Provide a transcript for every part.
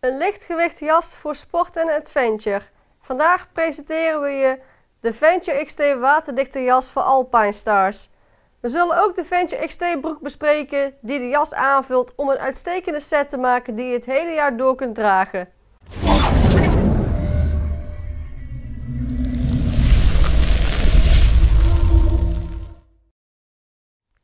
Een lichtgewicht jas voor sport en adventure. Vandaag presenteren we je de Venture XT waterdichte jas voor Alpine Stars. We zullen ook de Venture XT broek bespreken die de jas aanvult om een uitstekende set te maken die je het hele jaar door kunt dragen.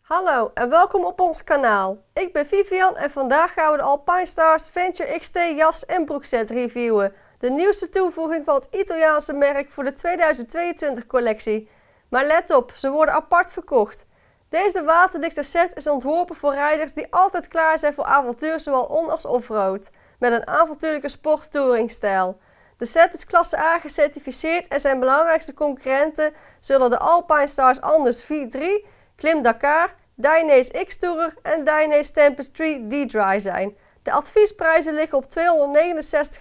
Hallo en welkom op ons kanaal. Ik ben Vivian en vandaag gaan we de Alpine Stars Venture XT jas en broekset reviewen. De nieuwste toevoeging van het Italiaanse merk voor de 2022 collectie. Maar let op, ze worden apart verkocht. Deze waterdichte set is ontworpen voor rijders die altijd klaar zijn voor avontuur zowel on als off-road, Met een avontuurlijke sporttouringstijl. De set is klasse A gecertificeerd en zijn belangrijkste concurrenten zullen de Alpine Stars Anders V3 Klim Dakar, Dynace X-Tourer en Tempest 3 D-Dry zijn. De adviesprijzen liggen op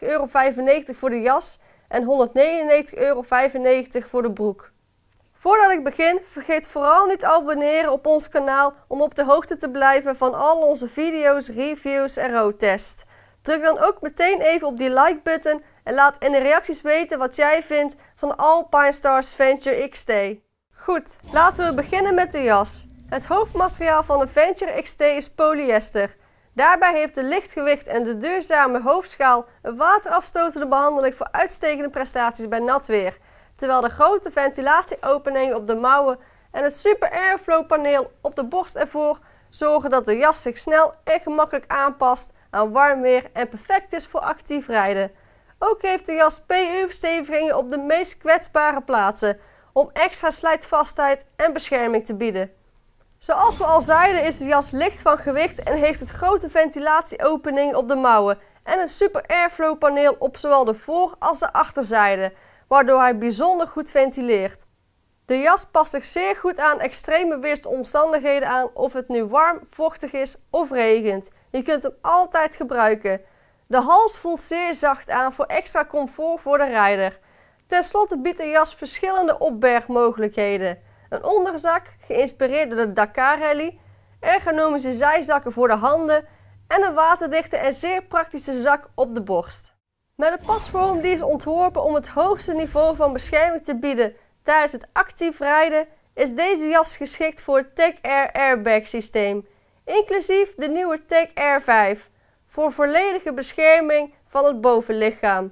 269,95 euro voor de jas en 199,95 euro voor de broek. Voordat ik begin, vergeet vooral niet te abonneren op ons kanaal om op de hoogte te blijven van al onze video's, reviews en roadtests. Druk dan ook meteen even op die like-button en laat in de reacties weten wat jij vindt van Alpine Stars Venture XT. Goed, laten we beginnen met de jas. Het hoofdmateriaal van de Venture XT is polyester. Daarbij heeft de lichtgewicht en de duurzame hoofdschaal een waterafstotende behandeling voor uitstekende prestaties bij nat weer. Terwijl de grote ventilatieopeningen op de mouwen en het super airflow paneel op de borst ervoor zorgen dat de jas zich snel en gemakkelijk aanpast aan warm weer en perfect is voor actief rijden. Ook heeft de jas PU-verstevigingen op de meest kwetsbare plaatsen, om extra slijtvastheid en bescherming te bieden. Zoals we al zeiden is de jas licht van gewicht en heeft het grote ventilatieopening op de mouwen en een super airflow paneel op zowel de voor- als de achterzijde, waardoor hij bijzonder goed ventileert. De jas past zich zeer goed aan extreme weersomstandigheden aan of het nu warm, vochtig is of regent. Je kunt hem altijd gebruiken. De hals voelt zeer zacht aan voor extra comfort voor de rijder. Ten slotte biedt de jas verschillende opbergmogelijkheden. Een onderzak, geïnspireerd door de Dakar Rally, ergonomische zijzakken voor de handen en een waterdichte en zeer praktische zak op de borst. Met een pasvorm die is ontworpen om het hoogste niveau van bescherming te bieden tijdens het actief rijden, is deze jas geschikt voor het Tech Air Airbag systeem, inclusief de nieuwe Tech Air 5, voor volledige bescherming van het bovenlichaam.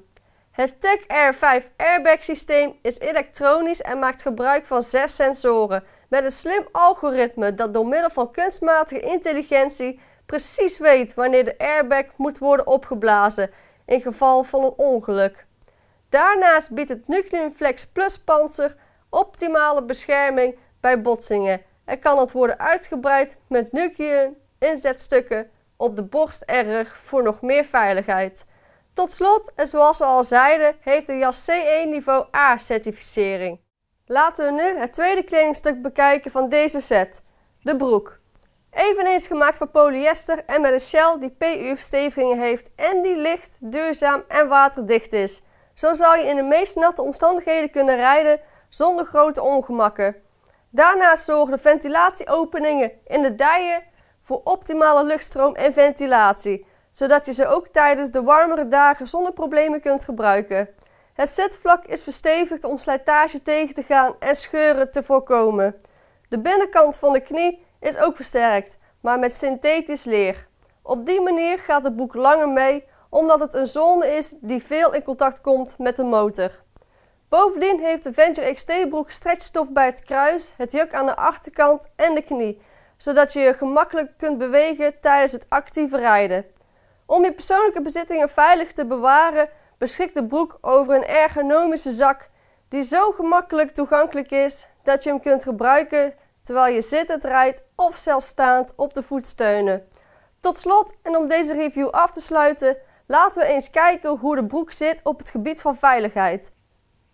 Het Tech Air 5 airbag systeem is elektronisch en maakt gebruik van zes sensoren met een slim algoritme dat door middel van kunstmatige intelligentie precies weet wanneer de airbag moet worden opgeblazen in geval van een ongeluk. Daarnaast biedt het Nucleum Flex Plus panzer optimale bescherming bij botsingen en kan het worden uitgebreid met Nucleum inzetstukken op de borst en rug voor nog meer veiligheid. Tot slot, en zoals we al zeiden, heeft de jas C1 niveau A certificering. Laten we nu het tweede kledingstuk bekijken van deze set, de broek. Eveneens gemaakt van polyester en met een shell die PU-verstevigingen heeft en die licht, duurzaam en waterdicht is. Zo zal je in de meest natte omstandigheden kunnen rijden zonder grote ongemakken. Daarnaast zorgen de ventilatieopeningen in de dijen voor optimale luchtstroom en ventilatie zodat je ze ook tijdens de warmere dagen zonder problemen kunt gebruiken. Het zitvlak is verstevigd om slijtage tegen te gaan en scheuren te voorkomen. De binnenkant van de knie is ook versterkt, maar met synthetisch leer. Op die manier gaat het boek langer mee, omdat het een zone is die veel in contact komt met de motor. Bovendien heeft de Venture XT-broek stretchstof bij het kruis, het juk aan de achterkant en de knie, zodat je je gemakkelijk kunt bewegen tijdens het actieve rijden. Om je persoonlijke bezittingen veilig te bewaren, beschikt de broek over een ergonomische zak die zo gemakkelijk toegankelijk is dat je hem kunt gebruiken terwijl je zittend rijdt of zelfs staand op de voetsteunen. Tot slot, en om deze review af te sluiten, laten we eens kijken hoe de broek zit op het gebied van veiligheid.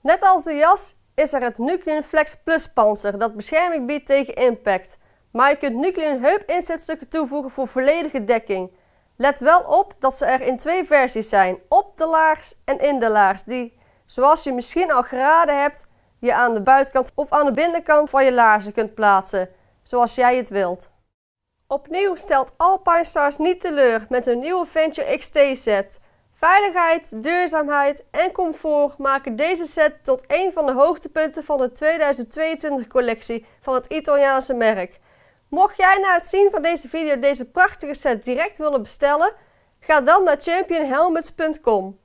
Net als de jas is er het Nucleon Flex Plus panzer dat bescherming biedt tegen impact. Maar je kunt Nuclean Heup inzetstukken toevoegen voor volledige dekking. Let wel op dat ze er in twee versies zijn, op de laars en in de laars, die, zoals je misschien al geraden hebt, je aan de buitenkant of aan de binnenkant van je laarzen kunt plaatsen, zoals jij het wilt. Opnieuw stelt Alpine Stars niet teleur met hun nieuwe Venture XT-set. Veiligheid, duurzaamheid en comfort maken deze set tot een van de hoogtepunten van de 2022 collectie van het Italiaanse merk. Mocht jij na het zien van deze video deze prachtige set direct willen bestellen, ga dan naar championhelmets.com.